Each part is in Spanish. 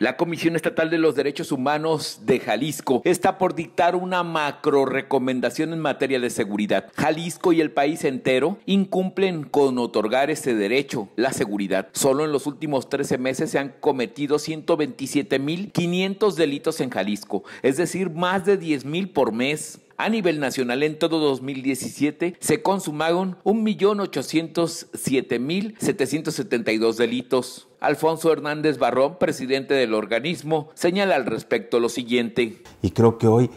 La Comisión Estatal de los Derechos Humanos de Jalisco está por dictar una macro recomendación en materia de seguridad. Jalisco y el país entero incumplen con otorgar ese derecho, la seguridad. Solo en los últimos 13 meses se han cometido 127.500 delitos en Jalisco, es decir, más de 10.000 por mes. A nivel nacional, en todo 2017 se consumaron 1.807.772 delitos. Alfonso Hernández Barrón, presidente del organismo, señala al respecto lo siguiente. Y creo que hoy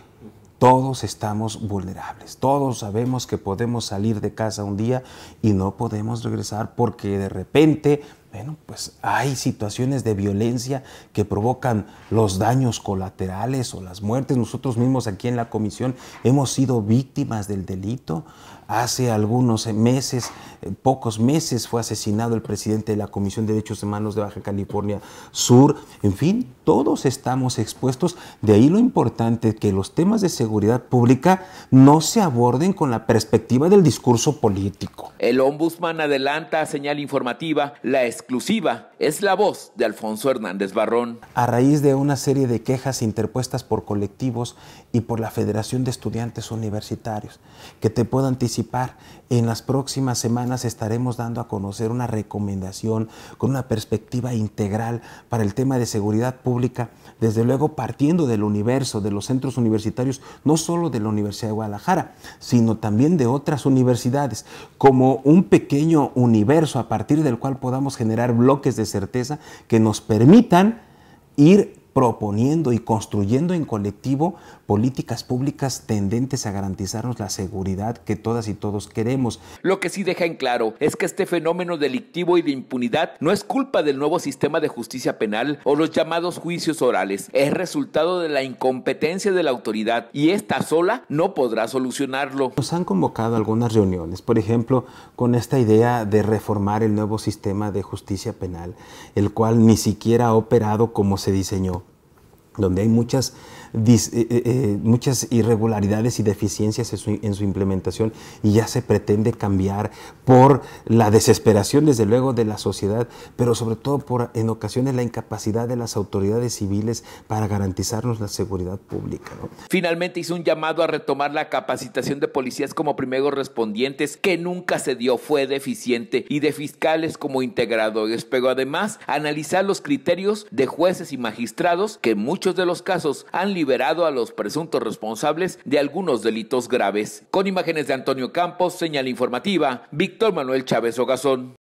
todos estamos vulnerables, todos sabemos que podemos salir de casa un día y no podemos regresar porque de repente bueno, pues hay situaciones de violencia que provocan los daños colaterales o las muertes. Nosotros mismos aquí en la comisión hemos sido víctimas del delito. Hace algunos meses, eh, pocos meses, fue asesinado el presidente de la Comisión de Derechos Humanos de Baja California Sur. En fin, todos estamos expuestos. De ahí lo importante que los temas de seguridad pública no se aborden con la perspectiva del discurso político. El ombudsman adelanta señal informativa la exclusiva es la voz de Alfonso Hernández Barrón. A raíz de una serie de quejas interpuestas por colectivos y por la Federación de Estudiantes Universitarios, que te puedo anticipar, en las próximas semanas estaremos dando a conocer una recomendación con una perspectiva integral para el tema de seguridad pública, desde luego partiendo del universo de los centros universitarios, no solo de la Universidad de Guadalajara, sino también de otras universidades, como un pequeño universo a partir del cual podamos generar bloques de certeza que nos permitan ir proponiendo y construyendo en colectivo políticas públicas tendentes a garantizarnos la seguridad que todas y todos queremos. Lo que sí deja en claro es que este fenómeno delictivo y de impunidad no es culpa del nuevo sistema de justicia penal o los llamados juicios orales, es resultado de la incompetencia de la autoridad y esta sola no podrá solucionarlo. Nos han convocado algunas reuniones, por ejemplo, con esta idea de reformar el nuevo sistema de justicia penal, el cual ni siquiera ha operado como se diseñó donde hay muchas eh, eh, eh, muchas irregularidades y deficiencias en su, implementación y ya se pretende cambiar por la desesperación, desde luego, de la sociedad, pero sobre todo por, en ocasiones, la incapacidad de las autoridades civiles para garantizarnos la seguridad pública. Finalmente hizo un llamado a retomar la capacitación de policías como primeros respondientes, que nunca se dio, fue deficiente, y de fiscales como integradores, pero además analizar los criterios de jueces y magistrados que en muchos de los casos han liberado liberado a los presuntos responsables de algunos delitos graves. Con imágenes de Antonio Campos, señal informativa, Víctor Manuel Chávez Ogazón.